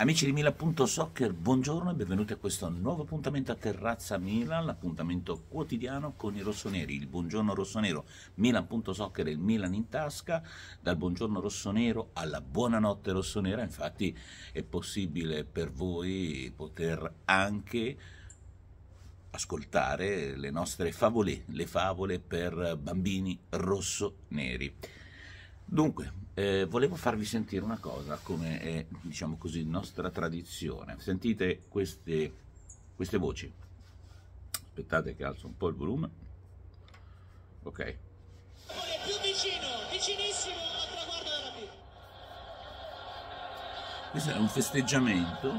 Amici di Mila.soccer, buongiorno e benvenuti a questo nuovo appuntamento a Terrazza Milan, l'appuntamento quotidiano con i rossoneri, il buongiorno rossonero, Milan.soccer e il Milan in tasca, dal buongiorno rossonero alla buonanotte rossonera, infatti è possibile per voi poter anche ascoltare le nostre favole, le favole per bambini rossoneri. Dunque, eh, volevo farvi sentire una cosa, come è, diciamo così, nostra tradizione. Sentite queste, queste voci. Aspettate che alzo un po' il volume. Ok. Più vicino, vicinissimo al traguardo della vita. Questo è un festeggiamento.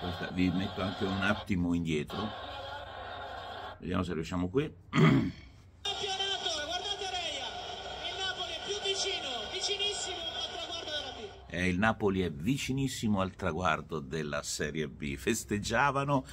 Guarda, vi metto anche un attimo indietro. Vediamo se riusciamo qui. eh, il Napoli è vicinissimo al traguardo della Serie B. Festeggiavano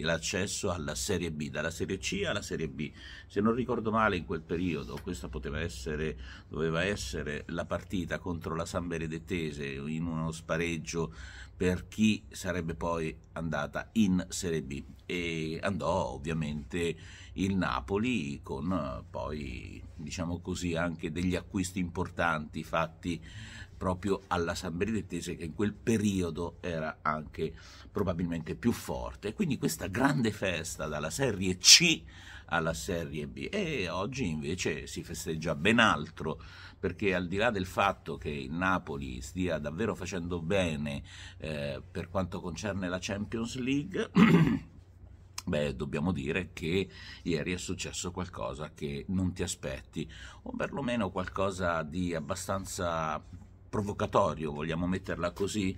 l'accesso alla Serie B, dalla Serie C alla Serie B. Se non ricordo male in quel periodo, questa poteva essere, doveva essere la partita contro la San Benedettese in uno spareggio per chi sarebbe poi andata in Serie B e andò ovviamente il Napoli con eh, poi diciamo così anche degli acquisti importanti fatti proprio alla San Benedettese che in quel periodo era anche probabilmente più forte. Quindi questa festa, grande festa, dalla Serie C alla Serie B e oggi invece si festeggia ben altro perché al di là del fatto che il Napoli stia davvero facendo bene eh, per quanto concerne la Champions League Beh, dobbiamo dire che ieri è successo qualcosa che non ti aspetti, o perlomeno qualcosa di abbastanza provocatorio, vogliamo metterla così,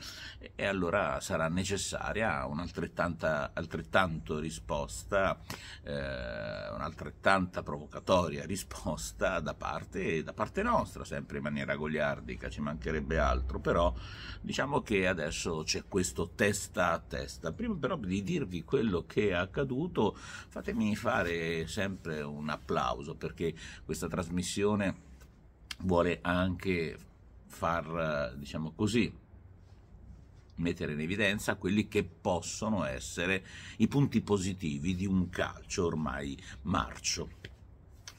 e allora sarà necessaria un'altrettanto risposta, eh, un'altrettanta provocatoria risposta da parte, da parte nostra, sempre in maniera goliardica, ci mancherebbe altro, però diciamo che adesso c'è questo testa a testa. Prima però di dirvi quello che è accaduto, fatemi fare sempre un applauso perché questa trasmissione vuole anche far, eh, diciamo così, mettere in evidenza quelli che possono essere i punti positivi di un calcio ormai marcio.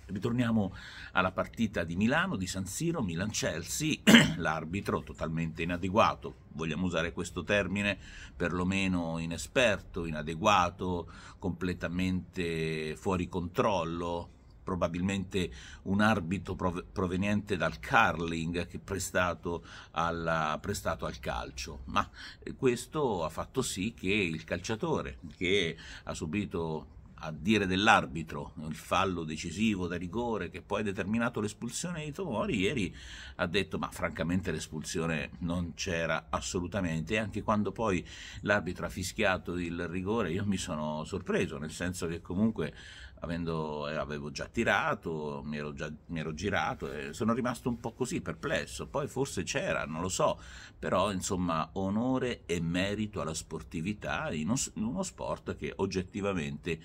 Ritorniamo alla partita di Milano, di San Siro, Milan-Chelsea, l'arbitro totalmente inadeguato, vogliamo usare questo termine, perlomeno inesperto, inadeguato, completamente fuori controllo, probabilmente un arbitro prov proveniente dal curling che prestato, alla, prestato al calcio, ma eh, questo ha fatto sì che il calciatore che ha subito a dire dell'arbitro, il fallo decisivo da rigore che poi ha determinato l'espulsione di Tomori, ieri ha detto ma francamente l'espulsione non c'era assolutamente e anche quando poi l'arbitro ha fischiato il rigore io mi sono sorpreso, nel senso che comunque avendo, eh, avevo già tirato, mi ero, già, mi ero girato e sono rimasto un po' così perplesso, poi forse c'era, non lo so, però insomma onore e merito alla sportività in uno, in uno sport che oggettivamente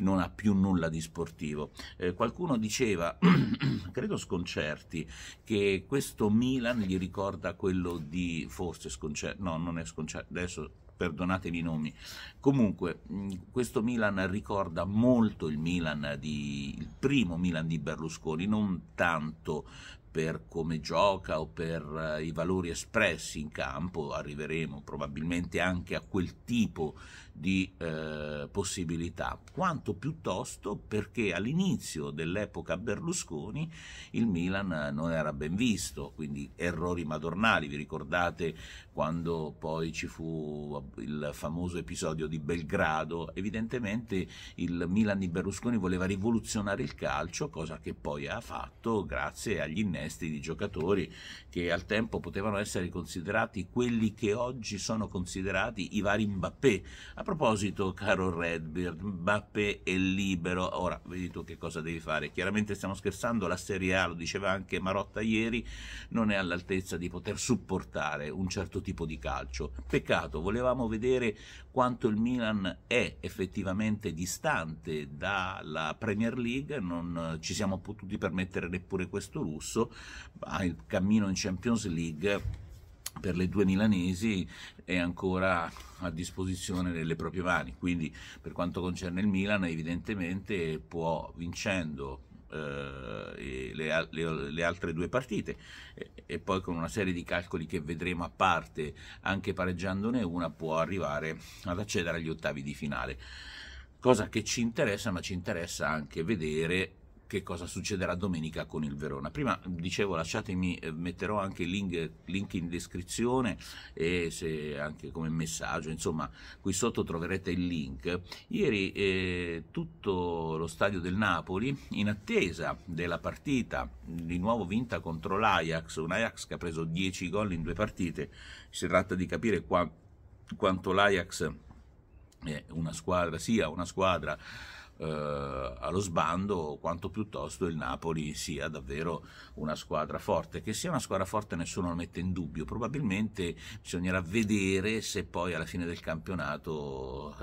non ha più nulla di sportivo. Eh, qualcuno diceva, credo Sconcerti, che questo Milan gli ricorda quello di forse Sconcerti, no, non è Sconcerti, adesso perdonatemi i nomi. Comunque, mm, questo Milan ricorda molto il Milan di il primo Milan di Berlusconi, non tanto per come gioca o per eh, i valori espressi in campo, arriveremo probabilmente anche a quel tipo di eh, possibilità, quanto piuttosto perché all'inizio dell'epoca Berlusconi il Milan non era ben visto, quindi errori madornali, vi ricordate quando poi ci fu eh, il famoso episodio di Belgrado, evidentemente il Milan di Berlusconi voleva rivoluzionare il calcio, cosa che poi ha fatto grazie agli innesti innesti di giocatori che al tempo potevano essere considerati quelli che oggi sono considerati i vari Mbappé. A proposito, caro Redbeard, Mbappé è libero, ora vedi tu che cosa devi fare. Chiaramente stiamo scherzando, la Serie A, lo diceva anche Marotta ieri, non è all'altezza di poter supportare un certo tipo di calcio. Peccato, volevamo vedere quanto il Milan è effettivamente distante dalla Premier League, non ci siamo potuti permettere neppure questo lusso appunto il cammino in Champions League per le due milanesi è ancora a disposizione nelle proprie mani. Quindi per quanto concerne il Milan evidentemente può vincendo eh, le, le, le, altre due partite e, e, poi con una serie di calcoli che vedremo a parte anche pareggiandone una può arrivare ad accedere agli ottavi di finale. Cosa che ci interessa, ma ci interessa anche vedere che cosa succederà domenica con il Verona. Prima dicevo lasciatemi, eh, metterò anche il link, link, in descrizione e se anche come messaggio, insomma qui sotto troverete il link. Ieri eh, tutto lo stadio del Napoli in attesa della partita di nuovo vinta contro l'Ajax, un Ajax che ha preso 10 gol in due partite, si tratta di capire qua, quanto l'Ajax è una squadra, sia una squadra eh, allo sbando quanto piuttosto il Napoli sia davvero una squadra forte. Che sia una squadra forte nessuno lo mette in dubbio, probabilmente bisognerà vedere se poi alla fine del campionato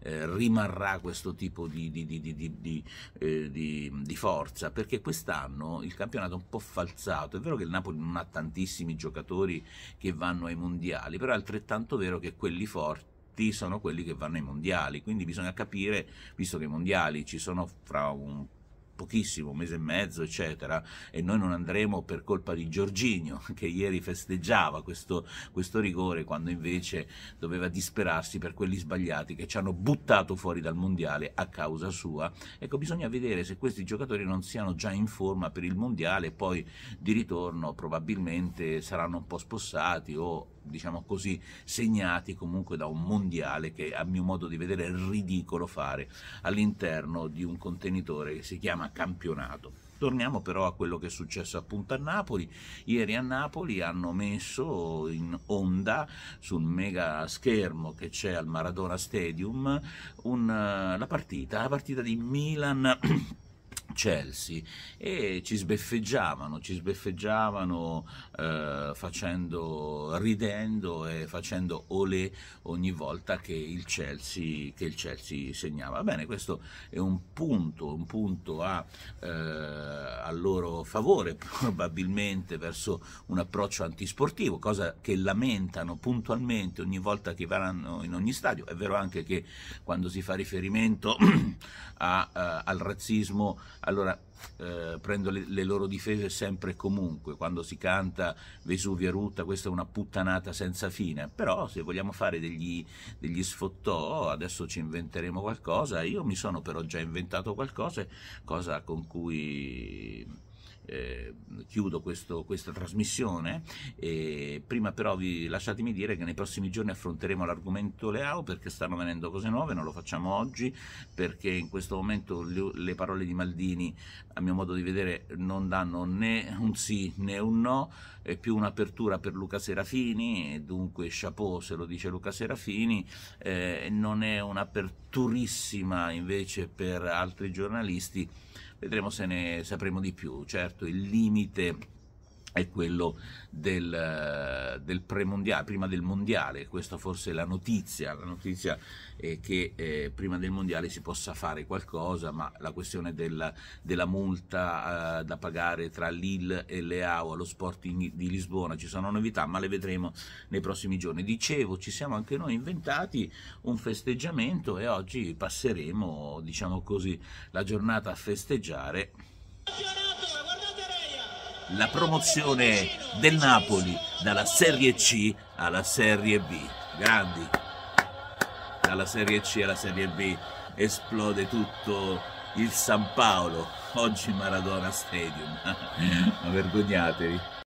eh, eh rimarrà questo tipo di, di, di, eh, di, forza, perché quest'anno il campionato è un po' falsato, è vero che il Napoli non ha tantissimi giocatori che vanno ai mondiali, però è altrettanto vero che quelli forti tutti sono quelli che vanno ai mondiali, quindi bisogna capire, visto che i mondiali ci sono fra un pochissimo, un mese e mezzo, eccetera, e noi non andremo per colpa di Giorginio, che ieri festeggiava questo, questo, rigore quando invece doveva disperarsi per quelli sbagliati che ci hanno buttato fuori dal mondiale a causa sua. Ecco, bisogna vedere se questi giocatori non siano già in forma per il mondiale, poi di ritorno probabilmente saranno un po' spossati o diciamo così, segnati comunque da un mondiale che a mio modo di vedere è ridicolo fare all'interno di un contenitore che si chiama campionato. Torniamo però a quello che è successo appunto a Napoli. Ieri a Napoli hanno messo in onda sul mega schermo che c'è al Maradona Stadium un, eh, la partita, la partita di Milan Chelsea e ci sbeffeggiavano, ci sbeffeggiavano eh, facendo, ridendo e facendo olé ogni volta che il, Chelsea, che il Chelsea segnava. Bene, questo è un punto, un punto a, eh, a loro favore probabilmente verso un approccio antisportivo, cosa che lamentano puntualmente ogni volta che vanno in ogni stadio. È vero anche che quando si fa riferimento a, a, eh, al razzismo allora eh, prendo le, le, loro difese sempre e comunque, quando si canta Vesuvia Rutta, questa è una puttanata senza fine, però se vogliamo fare degli, degli sfottò, adesso ci inventeremo qualcosa, io mi sono però già inventato qualcosa, cosa con cui eh, chiudo questo, questa trasmissione. E prima però vi lasciatemi dire che nei prossimi giorni affronteremo l'argomento Leao perché stanno venendo cose nuove, non lo facciamo oggi perché in questo momento le, le parole di Maldini a mio modo di vedere non danno né un sì né un no, è più un'apertura per Luca Serafini, dunque chapeau se lo dice Luca Serafini, eh, non è un'apertura invece per altri giornalisti vedremo se ne sapremo di più. Certo, il limite è quello del, eh, del premondiale, prima del mondiale, questa forse è la notizia, la notizia è che eh, prima del mondiale si possa fare qualcosa, ma la questione della, della multa eh, da pagare tra Lille e Leao allo Sporting di Lisbona, ci sono novità, ma le vedremo nei prossimi giorni. Dicevo, ci siamo anche noi inventati un festeggiamento e oggi passeremo, diciamo così, la giornata a festeggiare la promozione del Napoli dalla Serie C alla Serie B. Grandi! Dalla Serie C alla Serie B esplode tutto il San Paolo, oggi Maradona Stadium. Ma vergognatevi!